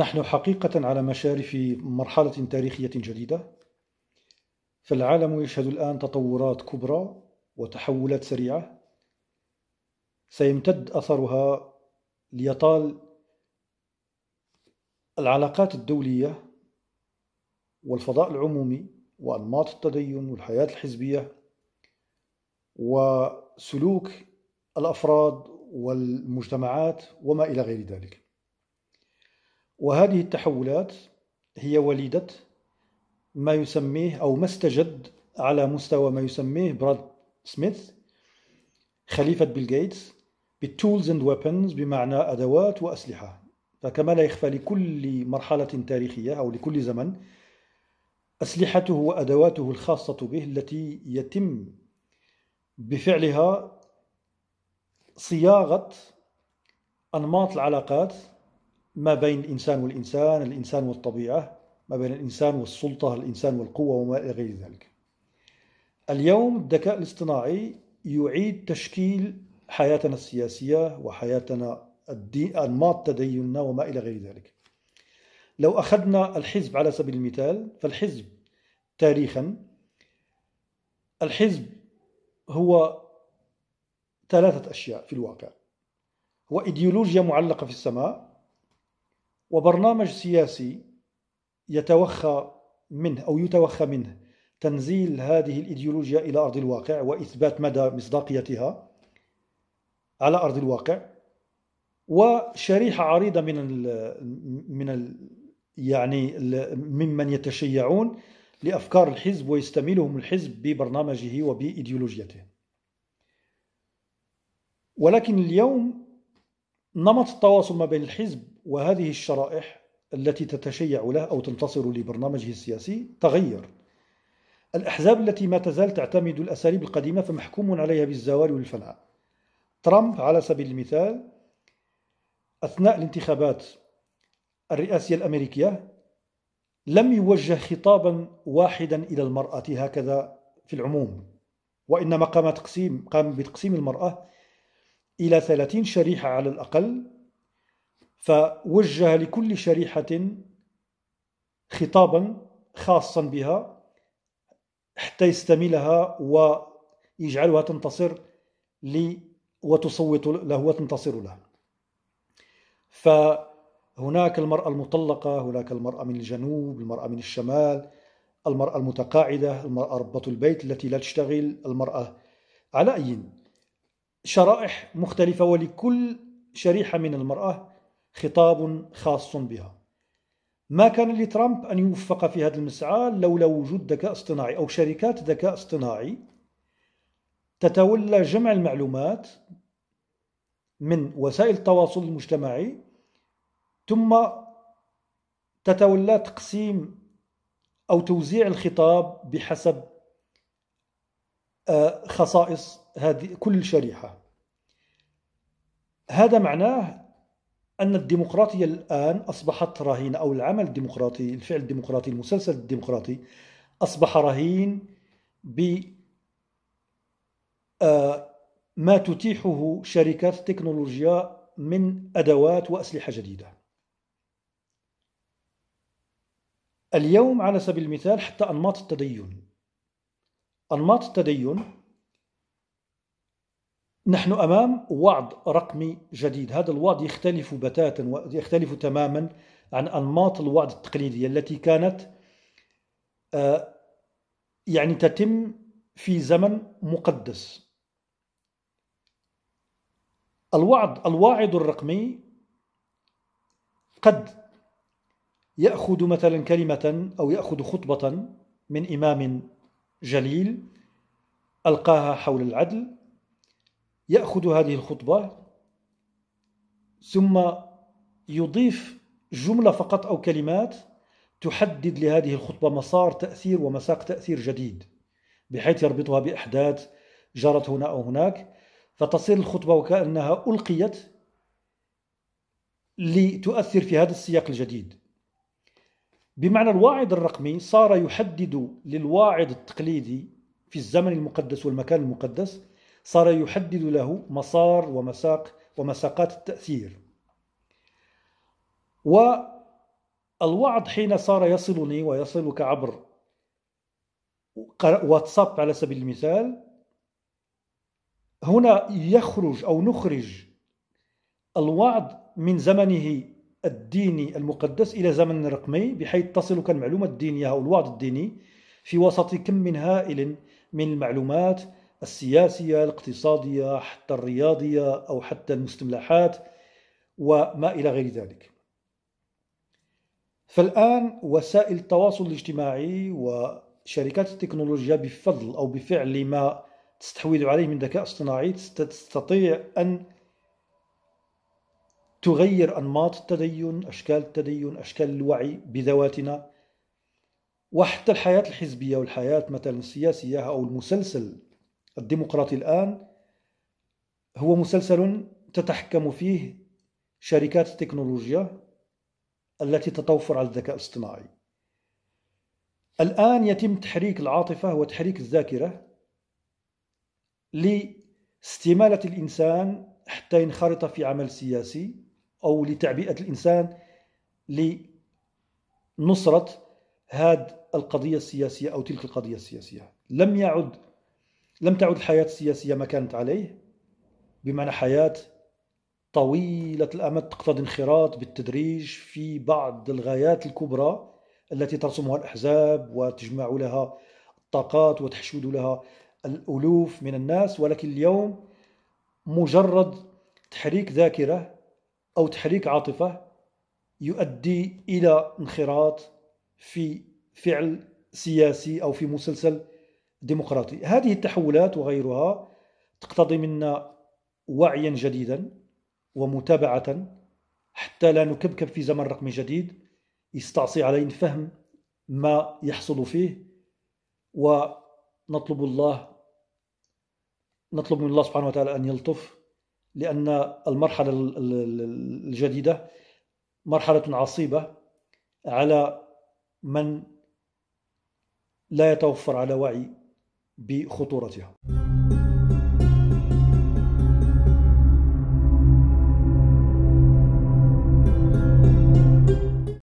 نحن حقيقة على مشارف مرحلة تاريخية جديدة فالعالم يشهد الآن تطورات كبرى وتحولات سريعة سيمتد أثرها ليطال العلاقات الدولية والفضاء العمومي وأنماط التدين والحياة الحزبية وسلوك الأفراد والمجتمعات وما إلى غير ذلك وهذه التحولات هي وليدة ما يسميه أو ما استجد على مستوى ما يسميه براد سميث خليفة بيل جيتس بالتولز اند ويبنز بمعنى أدوات وأسلحة فكما لا يخفى لكل مرحلة تاريخية أو لكل زمن أسلحته وأدواته الخاصة به التي يتم بفعلها صياغة أنماط العلاقات ما بين الإنسان والإنسان الإنسان والطبيعة ما بين الإنسان والسلطة الإنسان والقوة وما إلى غير ذلك اليوم الذكاء الاصطناعي يعيد تشكيل حياتنا السياسية وحياتنا الدين أنماط تديننا وما إلى غير ذلك لو أخذنا الحزب على سبيل المثال فالحزب تاريخا الحزب هو ثلاثة أشياء في الواقع هو إيديولوجيا معلقة في السماء وبرنامج سياسي يتوخى منه أو يتوخى منه تنزيل هذه الإيديولوجيا إلى أرض الواقع وإثبات مدى مصداقيتها على أرض الواقع وشريحة عريضة من الـ من الـ يعني الـ ممن يتشيعون لأفكار الحزب ويستميلهم الحزب ببرنامجه وبإيديولوجيته ولكن اليوم نمط التواصل ما بين الحزب وهذه الشرائح التي تتشيع له أو تنتصر لبرنامجه السياسي تغير الأحزاب التي ما تزال تعتمد الأساليب القديمة فمحكوم عليها بالزوال والفناء ترامب على سبيل المثال أثناء الانتخابات الرئاسية الأمريكية لم يوجه خطابا واحدا إلى المرأة هكذا في العموم وإنما قام تقسيم قام بتقسيم المرأة إلى 30 شريحة على الأقل فوجه لكل شريحة خطابا خاصا بها حتى يستملها ويجعلها تنتصر لي وتصوت له وتنتصر له فهناك المرأة المطلقة هناك المرأة من الجنوب المرأة من الشمال المرأة المتقاعدة المرأة ربة البيت التي لا تشتغل المرأة على أي شرائح مختلفة ولكل شريحة من المرأة خطاب خاص بها ما كان لترامب أن يوفق في هذا المسعى لولا وجود ذكاء اصطناعي أو شركات ذكاء اصطناعي تتولى جمع المعلومات من وسائل التواصل المجتمعي ثم تتولى تقسيم أو توزيع الخطاب بحسب آه، خصائص هذه كل شريحة هذا معناه أن الديمقراطية الآن أصبحت رهينة أو العمل الديمقراطي الفعل الديمقراطي المسلسل الديمقراطي أصبح رهين ب آه، ما تتيحه شركات التكنولوجيا من أدوات وأسلحة جديدة اليوم على سبيل المثال حتى أنماط التدين أنماط التدين نحن أمام وعد رقمي جديد هذا الوعد يختلف بتاتا ويختلف تماما عن أنماط الوعد التقليدية التي كانت آه، يعني تتم في زمن مقدس الوعد الواعد الرقمي قد يأخذ مثلا كلمة أو يأخذ خطبة من إمام جليل ألقاها حول العدل يأخذ هذه الخطبة ثم يضيف جملة فقط أو كلمات تحدد لهذه الخطبة مسار تأثير ومساق تأثير جديد بحيث يربطها بأحداث جرت هنا أو هناك فتصير الخطبة وكأنها ألقيت لتؤثر في هذا السياق الجديد بمعنى الواعد الرقمي صار يحدد للواعد التقليدي في الزمن المقدس والمكان المقدس صار يحدد له مسار ومساق ومساقات التأثير والوعد حين صار يصلني ويصلك عبر واتساب على سبيل المثال هنا يخرج أو نخرج الوعد من زمنه الديني المقدس إلى زمن رقمي بحيث تصلك المعلومة الدينية أو الوعد الديني في وسط كم من هائل من المعلومات السياسية الاقتصادية حتى الرياضية أو حتى المستملحات وما إلى غير ذلك فالآن وسائل التواصل الاجتماعي وشركات التكنولوجيا بفضل أو بفعل ما تستحوذ عليه من ذكاء اصطناعي تستطيع أن تغير أنماط التدين أشكال التدين أشكال الوعي بذواتنا وحتى الحياة الحزبية والحياة مثلا السياسية أو المسلسل الديمقراطي الآن هو مسلسل تتحكم فيه شركات التكنولوجيا التي تتوفر على الذكاء الاصطناعي الآن يتم تحريك العاطفة وتحريك الذاكرة لاستمالة الإنسان حتى ينخرط في عمل سياسي أو لتعبئة الإنسان لنصرة هذه القضية السياسية أو تلك القضية السياسية لم يعد لم تعد الحياة السياسية ما كانت عليه بمعنى حياة طويلة الأمد تقتضي انخراط بالتدريج في بعض الغايات الكبرى التي ترسمها الأحزاب وتجمع لها الطاقات وتحشد لها الألوف من الناس ولكن اليوم مجرد تحريك ذاكرة أو تحريك عاطفة يؤدي إلى انخراط في فعل سياسي أو في مسلسل ديمقراطي هذه التحولات وغيرها تقتضي منا وعيا جديدا ومتابعة حتى لا نكبكب في زمن رقمي جديد يستعصي علينا فهم ما يحصل فيه ونطلب الله نطلب من الله سبحانه وتعالى أن يلطف لأن المرحلة الجديدة مرحلة عصيبة على من لا يتوفر على وعي بخطورتها